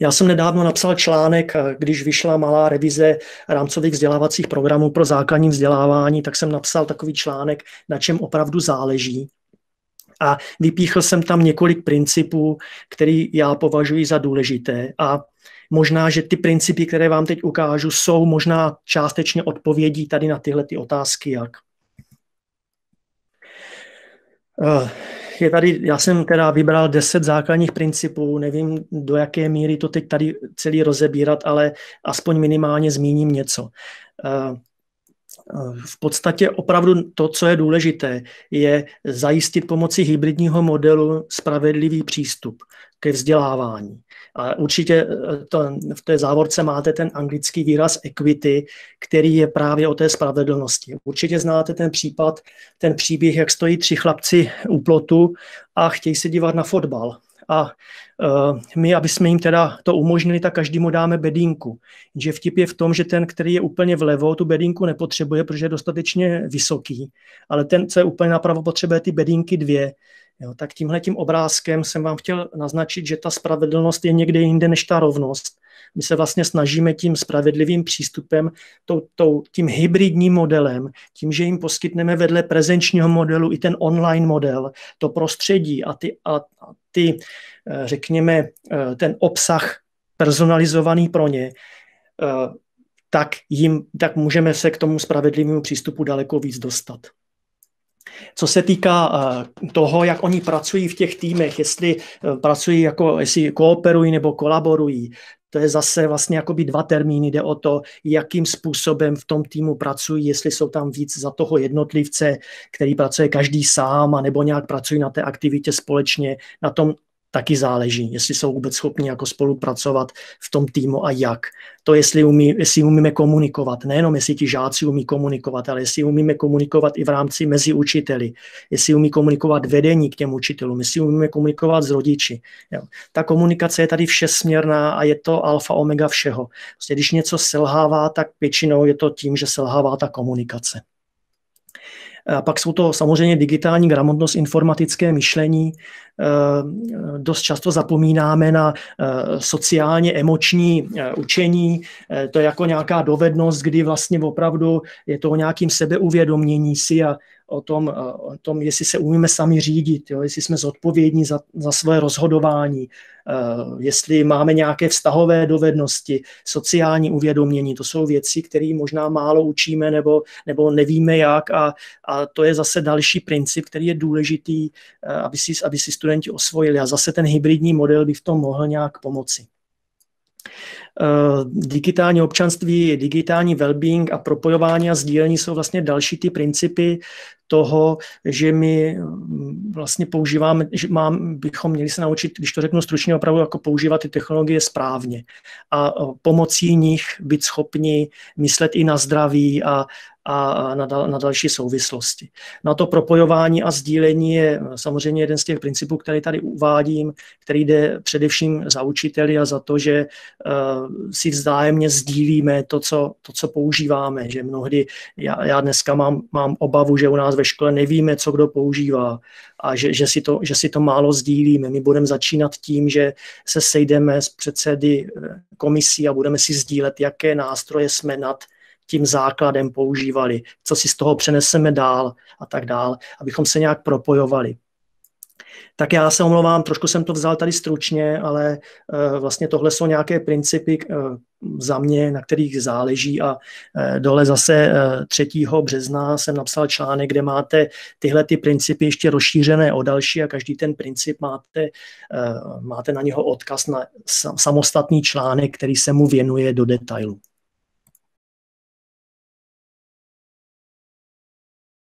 Já jsem nedávno napsal článek, když vyšla malá revize rámcových vzdělávacích programů pro základní vzdělávání, tak jsem napsal takový článek, na čem opravdu záleží. A vypíchl jsem tam několik principů, který já považuji za důležité. A možná, že ty principy, které vám teď ukážu, jsou možná částečně odpovědí tady na tyhle ty otázky, jak. Uh je tady, já jsem teda vybral deset základních principů, nevím, do jaké míry to teď tady celý rozebírat, ale aspoň minimálně zmíním něco. Eh, v podstatě opravdu to, co je důležité, je zajistit pomocí hybridního modelu spravedlivý přístup ke vzdělávání. A určitě e, to, v té závorce máte ten anglický výraz equity, který je právě o té spravedlnosti. Určitě znáte ten případ, ten příběh, jak stojí tři chlapci u plotu a chtějí se dívat na fotbal a e, my, aby jsme jim teda to umožnili, tak každému dáme bedínku. Že vtip je v tom, že ten, který je úplně vlevo, tu bedínku nepotřebuje, protože je dostatečně vysoký, ale ten, co je úplně napravo, potřebuje ty bedínky dvě. Jo, tak tímhle tím obrázkem jsem vám chtěl naznačit, že ta spravedlnost je někde jinde než ta rovnost my se vlastně snažíme tím spravedlivým přístupem, tou, tou, tím hybridním modelem, tím, že jim poskytneme vedle prezenčního modelu i ten online model, to prostředí a ty, a, a ty eh, řekněme, eh, ten obsah personalizovaný pro ně, eh, tak, jim, tak můžeme se k tomu spravedlivému přístupu daleko víc dostat. Co se týká toho, jak oni pracují v těch týmech, jestli pracují jako, jestli kooperují nebo kolaborují, to je zase vlastně jakoby dva termíny. Jde o to, jakým způsobem v tom týmu pracují, jestli jsou tam víc za toho jednotlivce, který pracuje každý sám, nebo nějak pracují na té aktivitě společně. Na tom taky záleží, jestli jsou vůbec schopni jako spolupracovat v tom týmu a jak. To, jestli, umí, jestli umíme komunikovat, nejenom jestli ti žáci umí komunikovat, ale jestli umíme komunikovat i v rámci mezi učiteli, jestli umí komunikovat vedení k těm učitelům, jestli umíme komunikovat s rodiči. Jo. Ta komunikace je tady všesměrná a je to alfa omega všeho. Prostě když něco selhává, tak většinou je to tím, že selhává ta komunikace. A pak jsou to samozřejmě digitální gramotnost, informatické myšlení. E, dost často zapomínáme na e, sociálně emoční e, učení. To je jako nějaká dovednost, kdy vlastně opravdu je to o nějakým sebeuvědomění si a o tom, eh, o tom jestli se umíme sami řídit, jo, jestli jsme zodpovědní za, za své rozhodování, eh, jestli máme nějaké vztahové dovednosti, sociální uvědomění. To jsou věci, které možná málo učíme nebo, nebo nevíme jak a, a to je zase další princip, který je důležitý, eh, aby si, aby si studenti osvojili. A zase ten hybridní model by v tom mohl nějak pomoci. Digitální občanství, digitální wellbeing a propojování a sdílení jsou vlastně další ty principy, toho, že my mm, vlastně používáme, že mám, bychom měli se naučit, když to řeknu stručně, opravdu jako používat ty technologie správně a pomocí nich být schopni myslet i na zdraví a, a na, dal, na další souvislosti. Na to propojování a sdílení je no, samozřejmě jeden z těch principů, který tady uvádím, který jde především za učiteli a za to, že uh, si vzájemně sdílíme to co, to, co používáme. Že mnohdy já, já dneska mám, mám obavu, že u nás ve škole nevíme, co kdo používá a že, že, si, to, že si to málo sdílíme. My budeme začínat tím, že se sejdeme s předsedy eh, komisí a budeme si sdílet, jaké nástroje jsme nad tím základem používali, co si z toho přeneseme dál a tak dál, abychom se nějak propojovali. Tak já se omlouvám, trošku jsem to vzal tady stručně, ale eh, vlastně tohle jsou nějaké principy eh, za mě, na kterých záleží a eh, dole zase 3. března jsem napsal článek, kde máte tyhle ty principy ještě rozšířené o další a každý ten princip máte, máte na něho odkaz na samostatný článek, který se mu věnuje do detailu.